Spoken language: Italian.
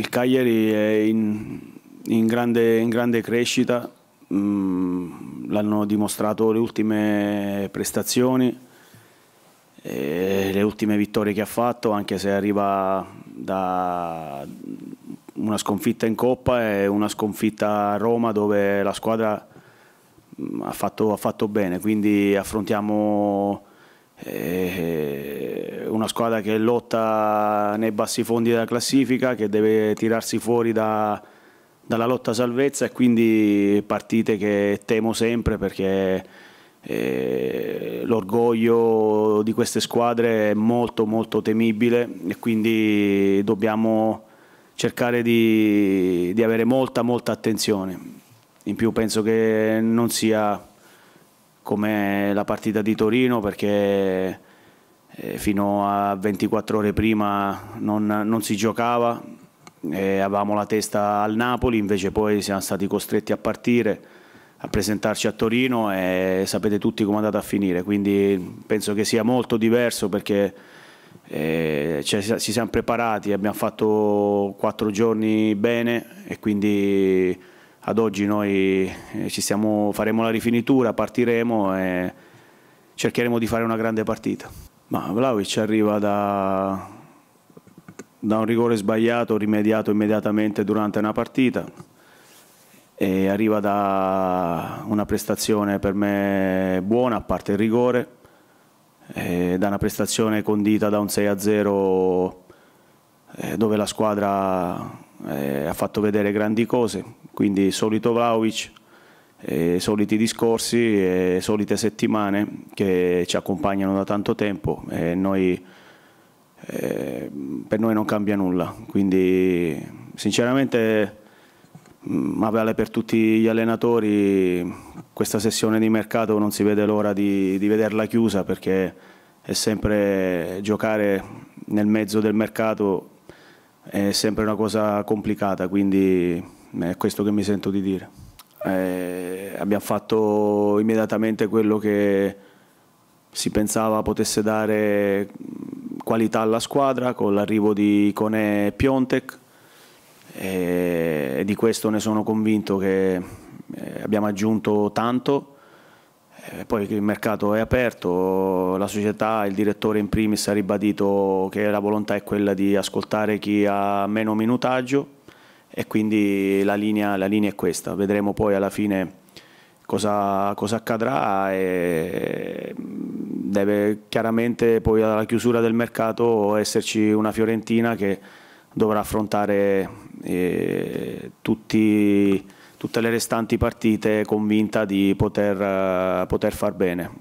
il Cagliari è in, in, grande, in grande, crescita, mm, l'hanno dimostrato le ultime prestazioni, le ultime vittorie che ha fatto, anche se arriva da una sconfitta in Coppa e una sconfitta a Roma dove la squadra mm, ha fatto, ha fatto bene, quindi affrontiamo... Eh, una squadra che lotta nei bassi fondi della classifica, che deve tirarsi fuori da, dalla lotta a salvezza e quindi partite che temo sempre perché eh, l'orgoglio di queste squadre è molto molto temibile e quindi dobbiamo cercare di, di avere molta molta attenzione. In più penso che non sia come la partita di Torino perché eh, fino a 24 ore prima non, non si giocava, eh, avevamo la testa al Napoli, invece poi siamo stati costretti a partire, a presentarci a Torino e sapete tutti come è andata a finire, quindi penso che sia molto diverso perché eh, ci cioè, siamo preparati, abbiamo fatto quattro giorni bene e quindi ad oggi noi eh, stiamo, faremo la rifinitura, partiremo e cercheremo di fare una grande partita. Ma Vlaovic arriva da, da un rigore sbagliato, rimediato immediatamente durante una partita e arriva da una prestazione per me buona, a parte il rigore, da una prestazione condita da un 6-0 eh, dove la squadra eh, ha fatto vedere grandi cose, quindi solito Vlaovic eh, soliti discorsi e solite settimane che ci accompagnano da tanto tempo e noi, eh, per noi non cambia nulla, quindi sinceramente mm, ma vale per tutti gli allenatori, questa sessione di mercato non si vede l'ora di, di vederla chiusa perché è sempre giocare nel mezzo del mercato è sempre una cosa complicata, quindi è questo che mi sento di dire. Eh, abbiamo fatto immediatamente quello che si pensava potesse dare mm, qualità alla squadra con l'arrivo di Cone e Piontek eh, e di questo ne sono convinto che eh, abbiamo aggiunto tanto. Eh, poi il mercato è aperto, la società, il direttore in primis ha ribadito che la volontà è quella di ascoltare chi ha meno minutaggio e quindi la linea, la linea è questa, vedremo poi alla fine cosa, cosa accadrà e mm, deve chiaramente poi alla chiusura del mercato esserci una Fiorentina che dovrà affrontare eh, tutti, tutte le restanti partite convinta di poter, eh, poter far bene.